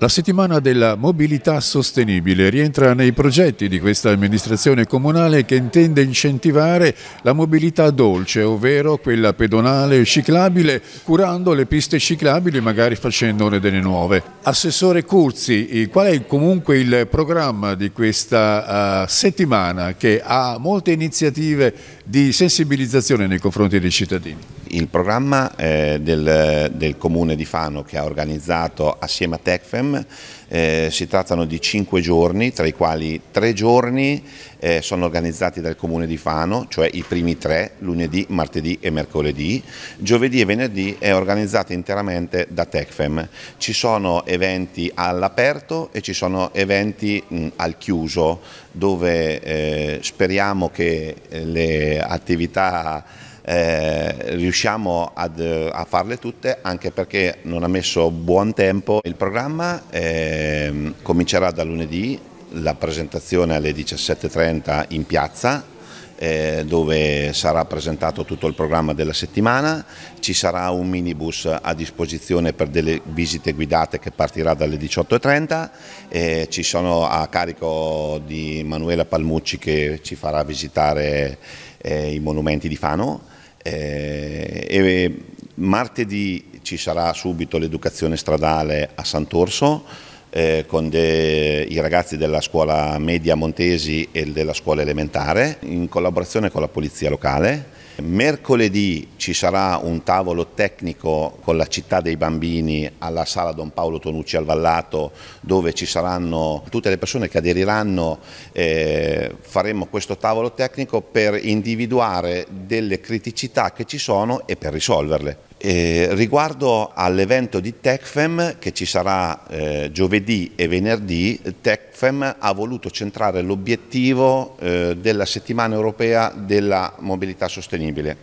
La settimana della mobilità sostenibile rientra nei progetti di questa amministrazione comunale che intende incentivare la mobilità dolce, ovvero quella pedonale e ciclabile, curando le piste ciclabili e magari facendone delle nuove. Assessore Curzi, eh, qual è comunque il programma di questa eh, settimana che ha molte iniziative di sensibilizzazione nei confronti dei cittadini? il programma eh, del, del, comune di Fano che ha organizzato assieme a Tecfem eh, si trattano di cinque giorni, tra i quali tre giorni eh, sono organizzati dal comune di Fano, cioè i primi tre, lunedì, martedì e mercoledì. Giovedì e venerdì è organizzata interamente da Tecfem. Ci sono eventi all'aperto e ci sono eventi mh, mm, al chiuso, dove eh, speriamo che eh, le attività eh, riusciamo ad, a farle tutte anche perché non ha messo buon tempo. Il programma eh, comincerà da lunedì, la presentazione alle 17.30 in piazza eh, dove sarà presentato tutto il programma della settimana, ci sarà un minibus a disposizione per delle visite guidate che partirà dalle 18.30, eh, ci sono a carico di Manuela Palmucci che ci farà visitare eh, i monumenti di Fano eh, martedì ci sarà subito l'educazione stradale a Sant'Orso eh, con de, i ragazzi della scuola media Montesi e della scuola elementare in collaborazione con la polizia locale Mercoledì ci sarà un tavolo tecnico con la città dei bambini alla sala Don Paolo Tonucci al Vallato dove ci saranno tutte le persone che aderiranno, eh, faremo questo tavolo tecnico per individuare delle criticità che ci sono e per risolverle. Eh, riguardo all'evento di TechFem che ci sarà eh, giovedì e venerdì, TechFem ha voluto centrare l'obiettivo eh, della settimana europea della mobilità sostenibile,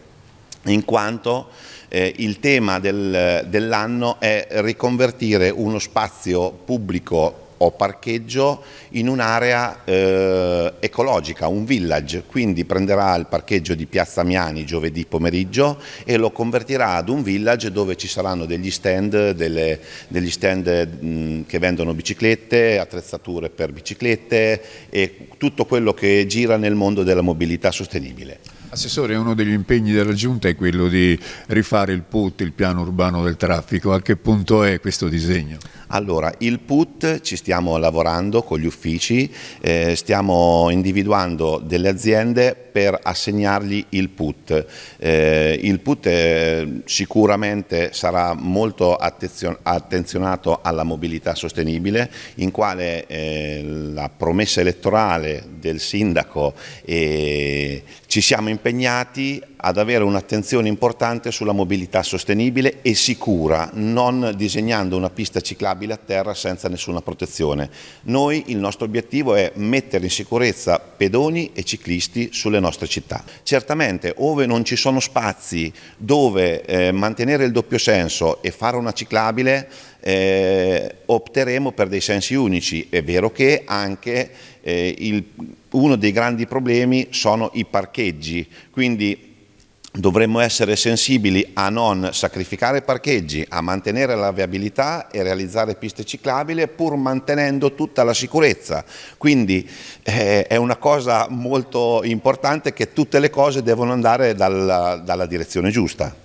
in quanto eh, il tema del, dell'anno è riconvertire uno spazio pubblico o parcheggio in un'area eh, ecologica, un village, quindi prenderà il parcheggio di Piazza Miani giovedì pomeriggio e lo convertirà ad un village dove ci saranno degli stand, delle, degli stand mh, che vendono biciclette, attrezzature per biciclette e tutto quello che gira nel mondo della mobilità sostenibile. Assessore, uno degli impegni della Giunta è quello di rifare il PUT, il piano urbano del traffico. A che punto è questo disegno? Allora, il PUT ci stiamo lavorando con gli uffici, eh, stiamo individuando delle aziende per assegnargli il PUT. Eh, il PUT è, eh, sicuramente sarà molto attenzionato alla mobilità sostenibile, in quale eh, la promessa elettorale del sindaco eh, ci siamo impegnati impegnati ad avere un'attenzione importante sulla mobilità sostenibile e sicura, non disegnando una pista ciclabile a terra senza nessuna protezione. Noi il nostro obiettivo è mettere in sicurezza pedoni e ciclisti sulle nostre città. Certamente, ove non ci sono spazi dove eh, mantenere il doppio senso e fare una ciclabile, eh, opteremo per dei sensi unici. È vero che anche eh, il uno dei grandi problemi sono i parcheggi, quindi dovremmo essere sensibili a non sacrificare parcheggi, a mantenere la viabilità e realizzare piste ciclabili pur mantenendo tutta la sicurezza. Quindi eh, è una cosa molto importante che tutte le cose devono andare dalla, dalla direzione giusta.